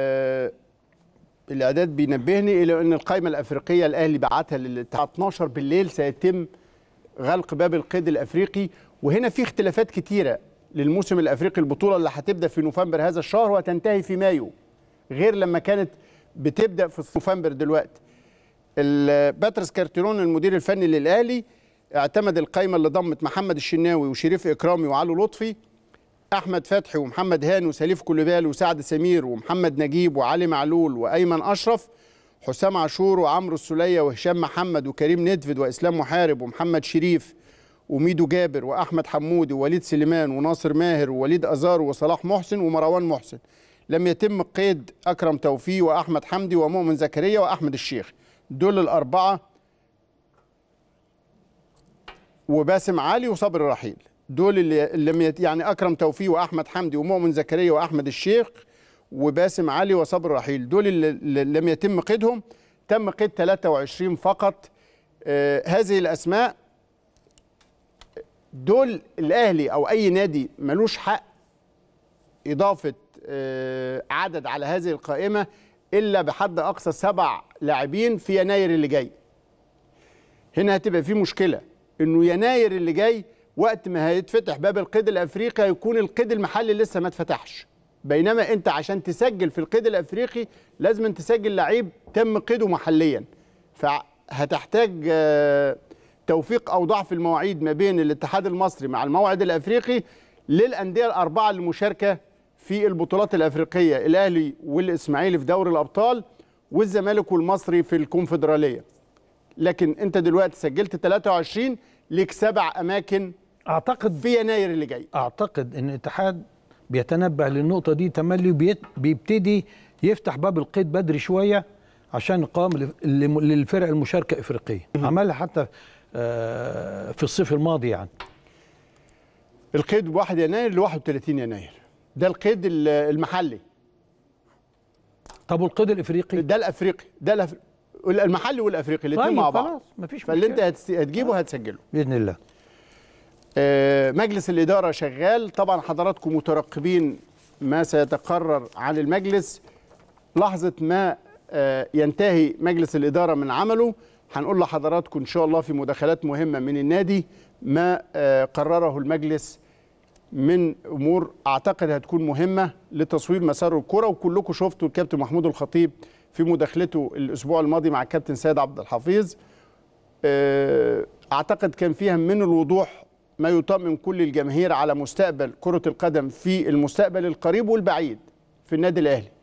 آه، الاعداد بينبهني الى ان القائمه الافريقيه الاهلي بعتها للاتحاد 12 بالليل سيتم غلق باب القيد الافريقي وهنا في اختلافات كتيره للموسم الافريقي البطوله اللي هتبدا في نوفمبر هذا الشهر وتنتهي في مايو غير لما كانت بتبدا في نوفمبر دلوقتي باترس كارتيرون المدير الفني للاهلي اعتمد القائمه اللي ضمت محمد الشناوي وشريف اكرامي وعلو لطفي احمد فتحي ومحمد هاني وسليف كلبال وسعد سمير ومحمد نجيب وعلي معلول وايمن اشرف حسام عاشور وعمرو السليه وهشام محمد وكريم ندفد واسلام محارب ومحمد شريف وميدو جابر واحمد حمودي ووليد سليمان وناصر ماهر ووليد ازار وصلاح محسن ومروان محسن لم يتم قيد اكرم توفيق واحمد حمدي ومؤمن زكريا واحمد الشيخ دول الاربعه وباسم علي وصابر رحيل دول اللي, لم يعني اكرم توفيق واحمد حمدي ومؤمن زكريا واحمد الشيخ وباسم علي وصبر رحيل دول اللي لم يتم قيدهم تم قيد 23 فقط آه هذه الاسماء دول الاهلي او اي نادي ملوش حق اضافه آه عدد على هذه القائمه الا بحد اقصى سبع لاعبين في يناير اللي جاي هنا هتبقى في مشكله انه يناير اللي جاي وقت ما هيتفتح باب القيد الافريقي هيكون القيد المحلي لسه ما اتفتحش بينما انت عشان تسجل في القيد الافريقي لازم تسجل لعيب تم قيده محليا فهتحتاج آه، توفيق او ضعف المواعيد ما بين الاتحاد المصري مع الموعد الافريقي للانديه الاربعه المشاركه في البطولات الافريقيه الاهلي والاسماعيلي في دوري الابطال والزمالك والمصري في الكونفدراليه لكن انت دلوقتي سجلت 23 ليك سبع اماكن اعتقد في يناير اللي جاي اعتقد ان الاتحاد بيتنبه للنقطه دي تملي وبيبتدي يفتح باب القيد بدري شويه عشان القوام للفرق المشاركه افريقيه عملها حتى آه، في الصيف الماضي يعني القيد 1 يناير ل 31 يناير ده القيد المحلي طب والقيد الافريقي ده الافريقي ده الأفريقي. المحلي والافريقي الاثنين طيب مع بعض خلاص مفيش فاللي انت هتجيبه آه. هتسجله باذن الله آه، مجلس الإدارة شغال طبعا حضراتكم مترقبين ما سيتقرر عن المجلس لحظة ما آه، ينتهي مجلس الإدارة من عمله هنقول لحضراتكم إن شاء الله في مداخلات مهمة من النادي ما آه، قرره المجلس من أمور أعتقد هتكون مهمة لتصوير مسار الكرة وكلكم شفتوا الكابتن محمود الخطيب في مداخلته الأسبوع الماضي مع الكابتن سيد عبد الحفيظ أعتقد كان فيها من الوضوح ما يطمئن كل الجماهير على مستقبل كرة القدم في المستقبل القريب والبعيد في النادي الأهلي